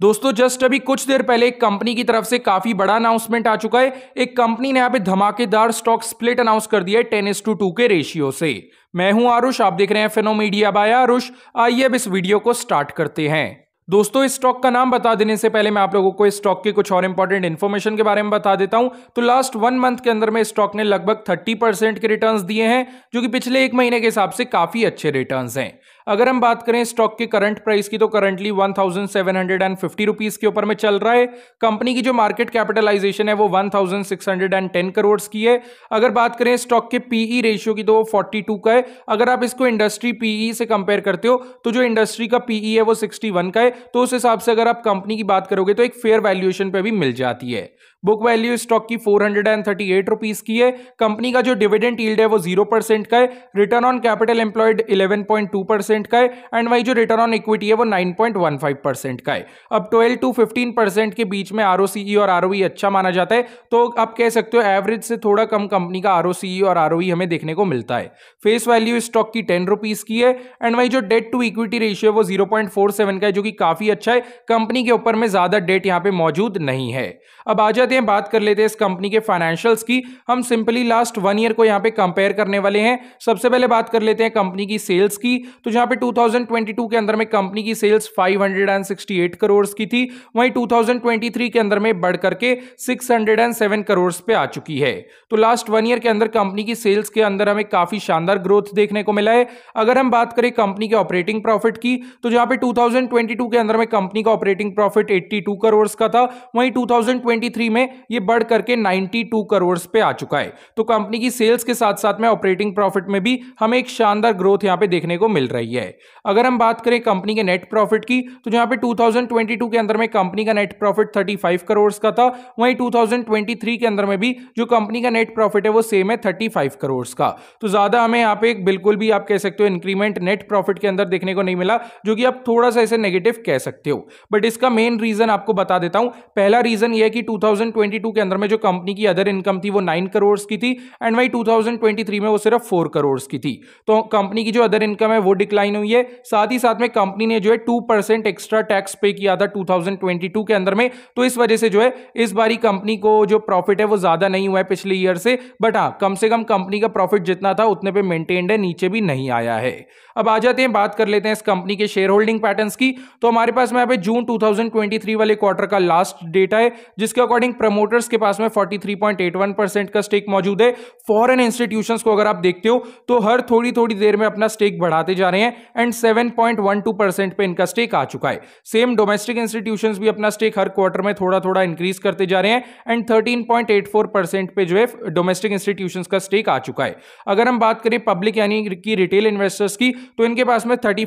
दोस्तों जस्ट अभी कुछ देर पहले एक कंपनी की तरफ से काफी बड़ा अनाउंसमेंट आ चुका है एक कंपनी ने यहाँ पे धमाकेदार स्टॉक स्प्लिट अनाउंस कर दिया है टेन टू टू के रेशियो से मैं हूं आरुष आप देख रहे हैं मीडिया बाय आरुष आइए अब इस वीडियो को स्टार्ट करते हैं दोस्तों इस स्टॉक का नाम बता देने से पहले मैं आप लोगों को इस स्टॉक के कुछ और इंपॉर्टेंट इन्फॉर्मेशन के बारे में बता देता हूं तो लास्ट वन मंथ के अंदर में स्टॉक ने लगभग 30 परसेंट के रिटर्न्स दिए हैं जो कि पिछले एक महीने के हिसाब से काफी अच्छे रिटर्न्स हैं अगर हम बात करें स्टॉक के करंट प्राइस की तो currently one thousand seven hundred and fifty rupees के ऊपर में चल रहा है कंपनी की जो मार्केट कैपिटलाइजेशन है वो one thousand six hundred and ten crore की है अगर बात करें स्टॉक के पीई रेशियो e की तो वो फोर्टी टू का है अगर आप इसको इंडस्ट्री पीई e से कंपेयर करते हो तो जो इंडस्ट्री का पीई e है वो सिक्सटी वन का है तो उस हिसाब से अगर आप कंपनी की बात करोगे तो एक फेयर वैल्यूएशन पर भी मिल जाती है बुक वैल्यू स्टॉक की four hundred and thirty eight rupees की है कंपनी का जो डिविडेंड ईल्ड है वो जीरो परसेंट का है return on capital employed eleven point two percent का है एंड वही जो रिटर्न ऑन इक्विटी है वो nine point one five percent का है अब ट्वेल्व टू फिफ्टीन परसेंट के बीच में आर और आर अच्छा माना जाता है तो आप कह सकते हो एवरेज से थोड़ा कम कंपनी का आर और आर हमें देखने को मिलता है फेस वैल्यू स्टॉक की टेन रुपीज की है एंड वही जो डेट टू इक्विटी रेशियो वो जीरो पॉइंट फोर सेवन का है जो कि काफी अच्छा है कंपनी के ऊपर में ज्यादा डेट यहाँ पे मौजूद नहीं है अब आ जाते हैं बात कर लेते हैं इस कंपनी के फाइनेंशियल्स की हम सिंपली लास्ट वन ईयर को यहाँ पे कंपेयर करने वाले हैं सबसे पहले बात कर लेते हैं कंपनी की सेल्स की तो जहाँ पे 2022 के अंदर में कंपनी की सेल्स 568 करोड़ की थी वहीं 2023 के अंदर में बढ़ करके 607 करोड़ पे आ चुकी है तो लास्ट वन ईयर के अंदर कंपनी की सेल्स के अंदर हमें काफी शानदार ग्रोथ देखने को मिला है अगर हम बात करें कंपनी के ऑपरेटिंग प्रॉफिट की तो जहां पे 2022 के अंदर में कंपनी का ऑपरेटिंग प्रॉफिट 82 करोड़ का था वहीं 2023 में में ये बढ़ करके 92 करोड़ पे आ चुका है तो कंपनी की सेल्स के साथ साथ में ऑपरेटिंग प्रॉफिट में भी हमें एक शानदार ग्रोथ यहाँ पे देखने को मिल रही है अगर हम बात करें कंपनी के नेट प्रॉफिट की तो यहाँ पे 2022 के अंदर में कंपनी का नेट प्रॉफिट 35 करोड़ का था वहीं 2023 के अंदर में भी जो कंपनी का नेट प्रॉफिट है वो सेम है थर्टी करोड़ का तो ज़्यादा हमें यहाँ पे एक बिल्कुल भी आप कह सकते हो इंक्रीमेंट नेट प्रॉफिट के अंदर देखने को नहीं मिला जो कि आप थोड़ा सा इसे नेगेटिव कह सकते हो बट इसका मेन रीज़न आपको बता देता हूं पहला रीज़न यह है कि टू 2022 के अंदर में जो कंपनी की अदर इनकम थी वो 9 करोड़ की थी एंड वही 2023 में वो सिर्फ 4 करोड़ की थी तो कंपनी की जो अदर इनकम है वो डिक्लाइन हुई है साथ ही साथ में कंपनी ने जो है टू परसेंट एक्स्ट्रा टैक्स पे किया था 2022 के अंदर में तो इस वजह से जो है इस बारी कंपनी को जो प्रॉफिट है वो ज्यादा नहीं हुआ है पिछले ईयर से बट हाँ कम से कम कंपनी का प्रॉफिट जितना था उतने पर मेंटेन्ड है नीचे भी नहीं आया है अब आ जाते हैं बात कर लेते हैं इस कंपनी के शेयर होल्डिंग पैटर्न की तो हमारे पास में यहाँ पे जून 2023 वाले क्वार्टर का लास्ट डेटा है जिसके अकॉर्डिंग प्रमोटर्स के पास में 43.81 परसेंट का स्टेक मौजूद है फॉरेन इंस्टीट्यूशंस को अगर आप देखते हो तो हर थोड़ी थोड़ी देर में अपना स्टेक बढ़ाते जा रहे हैं एंड 7.12 परसेंट पे इनका स्टेक आ चुका है सेम डोमेस्टिक इंस्टीट्यूशन भी अपना स्टेक हर क्वार्टर में थोड़ा थोड़ा इंक्रीज करते जा रहे हैं एंड थर्टीन पे जो है डोमेस्टिक इंस्टीट्यूशन का स्टेक आ चुका है अगर हम बात करें पब्लिक यानी कि रिटेल इन्वेस्टर्स की तो इनके पास में थर्टी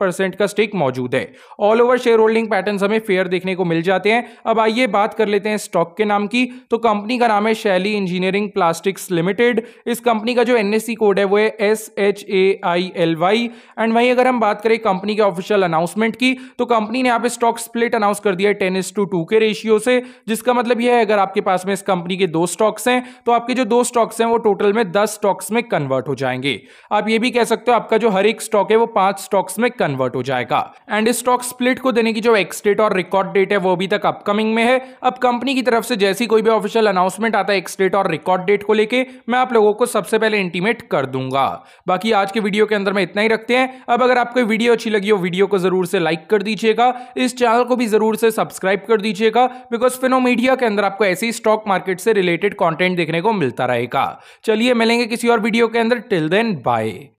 परसेंट का स्टेक मौजूद है all over shareholding pattern हमें फेयर देखने को मिल जाते हैं अब आइए बात कर लेते लेते हैं स्टॉक के नाम की तो कंपनी का नाम है शैली इंजीनियरिंग प्लास्टिक्स लिमिटेड इस कंपनी का जो एन कोड e है वो है S H A I L Y and वहीं अगर हम बात करें कंपनी के ऑफिशियल अनाउंसमेंट की तो कंपनी ने आप स्टॉक स्प्लिट अनाउंस कर दिया है टेन टू टू के रेशियो से जिसका मतलब यह है अगर आपके पास में इस कंपनी के दो स्टॉक्स हैं तो आपके जो दो स्टॉक्स हैं वो टोटल में दस स्टॉक्स में कन्वर्ट हो जाएंगे आप ये भी कह सकते हो आपका जो हर एक स्टॉक है वो पांच स्टॉक्स में कन्वर्ट हो जाएगा एंड स्टॉक स्प्लिट को देने की जो एक्स और रिकॉर्ड डेट है वो अभी तक अपकमिंग में है अपकमिंग कंपनी की तरफ से जैसी कोई भी ऑफिशियल अनाउंसमेंट आता है एक्स डेट और रिकॉर्ड डेट को लेके मैं आप लोगों को सबसे पहले इंटीमेट कर दूंगा बाकी आज के वीडियो के अंदर मैं इतना ही रखते हैं अब अगर आपको वीडियो अच्छी लगी हो वीडियो को जरूर से लाइक कर दीजिएगा इस चैनल को भी जरूर से सब्सक्राइब कर दीजिएगा बिकॉज फिनो मीडिया के अंदर आपको ऐसे ही स्टॉक मार्केट से रिलेटेड कॉन्टेंट देखने को मिलता रहेगा चलिए मिलेंगे किसी और वीडियो के अंदर टिल देन बाय